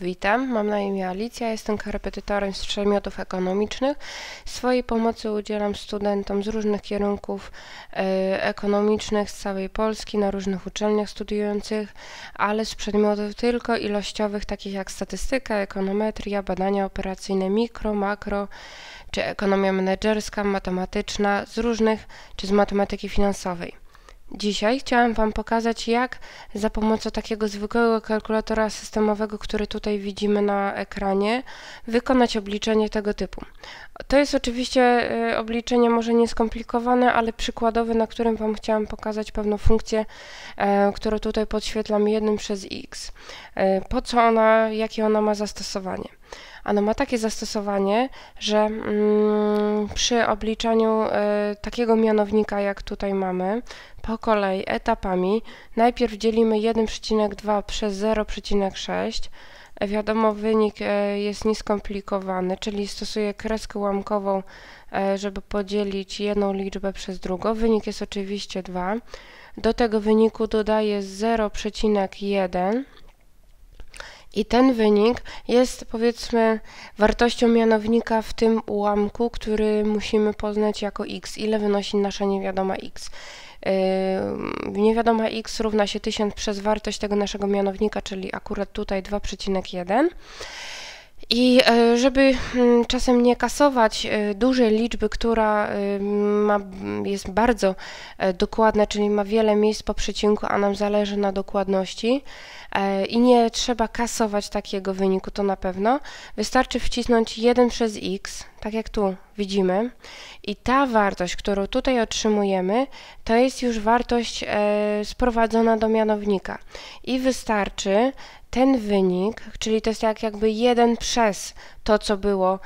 Witam, mam na imię Alicja, jestem korepetytorem z przedmiotów ekonomicznych. Swojej pomocy udzielam studentom z różnych kierunków y, ekonomicznych z całej Polski, na różnych uczelniach studiujących, ale z przedmiotów tylko ilościowych, takich jak statystyka, ekonometria, badania operacyjne mikro, makro, czy ekonomia menedżerska, matematyczna, z różnych, czy z matematyki finansowej. Dzisiaj chciałam Wam pokazać, jak za pomocą takiego zwykłego kalkulatora systemowego, który tutaj widzimy na ekranie, wykonać obliczenie tego typu. To jest oczywiście e, obliczenie może nieskomplikowane, ale przykładowe, na którym Wam chciałam pokazać pewną funkcję, e, którą tutaj podświetlam 1 przez x. E, po co ona, jakie ona ma zastosowanie. Ano ma takie zastosowanie, że mm, przy obliczaniu e, takiego mianownika, jak tutaj mamy, po kolei etapami, najpierw dzielimy 1,2 przez 0,6. Wiadomo, wynik e, jest nieskomplikowany, czyli stosuję kreskę łamkową, e, żeby podzielić jedną liczbę przez drugą. Wynik jest oczywiście 2. Do tego wyniku dodaję 0,1 i ten wynik jest powiedzmy wartością mianownika w tym ułamku, który musimy poznać jako x. Ile wynosi nasza niewiadoma x? Yy, niewiadoma x równa się 1000 przez wartość tego naszego mianownika, czyli akurat tutaj 2,1. I e, żeby mm, czasem nie kasować e, dużej liczby, która e, ma, jest bardzo dokładna, czyli ma wiele miejsc po przecinku, a nam zależy na dokładności i nie trzeba kasować takiego wyniku, to na pewno, wystarczy wcisnąć 1 przez x, tak jak tu widzimy. I ta wartość, którą tutaj otrzymujemy, to jest już wartość e, sprowadzona do mianownika. I wystarczy ten wynik, czyli to jest jak jakby 1 przez to, co było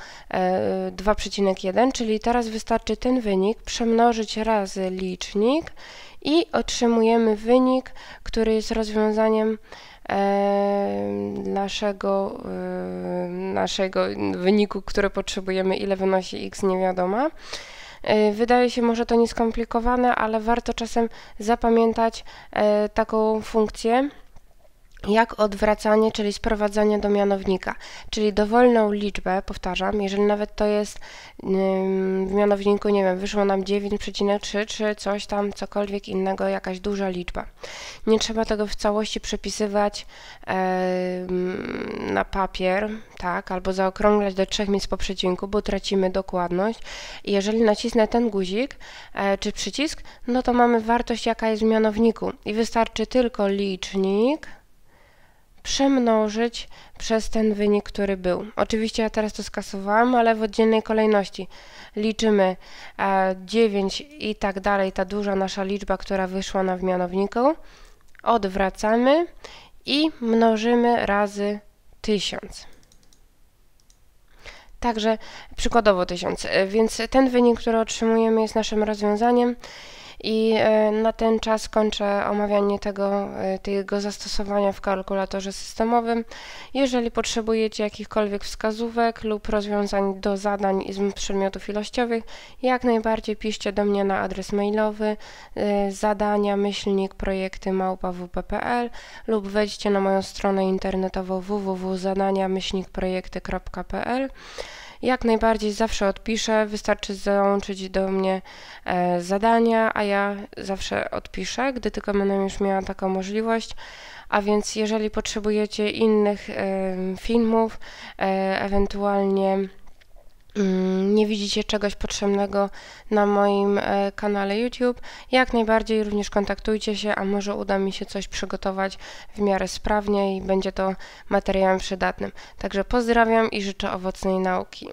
2,1, e, czyli teraz wystarczy ten wynik przemnożyć razy licznik i otrzymujemy wynik, który jest rozwiązaniem naszego, naszego wyniku, który potrzebujemy, ile wynosi x nie wiadoma. E, wydaje się może to nieskomplikowane, ale warto czasem zapamiętać e, taką funkcję jak odwracanie, czyli sprowadzanie do mianownika, czyli dowolną liczbę, powtarzam, jeżeli nawet to jest w mianowniku, nie wiem, wyszło nam 9,3 czy coś tam, cokolwiek innego, jakaś duża liczba. Nie trzeba tego w całości przepisywać na papier, tak, albo zaokrąglać do trzech miejsc po przecinku, bo tracimy dokładność. I jeżeli nacisnę ten guzik e, czy przycisk, no to mamy wartość, jaka jest w mianowniku i wystarczy tylko licznik, przemnożyć przez ten wynik, który był. Oczywiście ja teraz to skasowałam, ale w oddzielnej kolejności liczymy 9 e, i tak dalej, ta duża nasza liczba, która wyszła na w mianowniku, odwracamy i mnożymy razy 1000. Także przykładowo 1000, e, więc ten wynik, który otrzymujemy jest naszym rozwiązaniem i e, na ten czas kończę omawianie tego, e, tego zastosowania w kalkulatorze systemowym. Jeżeli potrzebujecie jakichkolwiek wskazówek lub rozwiązań do zadań z przedmiotów ilościowych, jak najbardziej piszcie do mnie na adres mailowy e, zadania myślnik projekty małpa.wp.pl lub wejdźcie na moją stronę internetową www.zadania-projekty.pl jak najbardziej zawsze odpiszę, wystarczy załączyć do mnie e, zadania, a ja zawsze odpiszę, gdy tylko będę już miała taką możliwość. A więc jeżeli potrzebujecie innych e, filmów, e, ewentualnie Mm, nie widzicie czegoś potrzebnego na moim e, kanale YouTube, jak najbardziej również kontaktujcie się, a może uda mi się coś przygotować w miarę sprawnie i będzie to materiałem przydatnym. Także pozdrawiam i życzę owocnej nauki.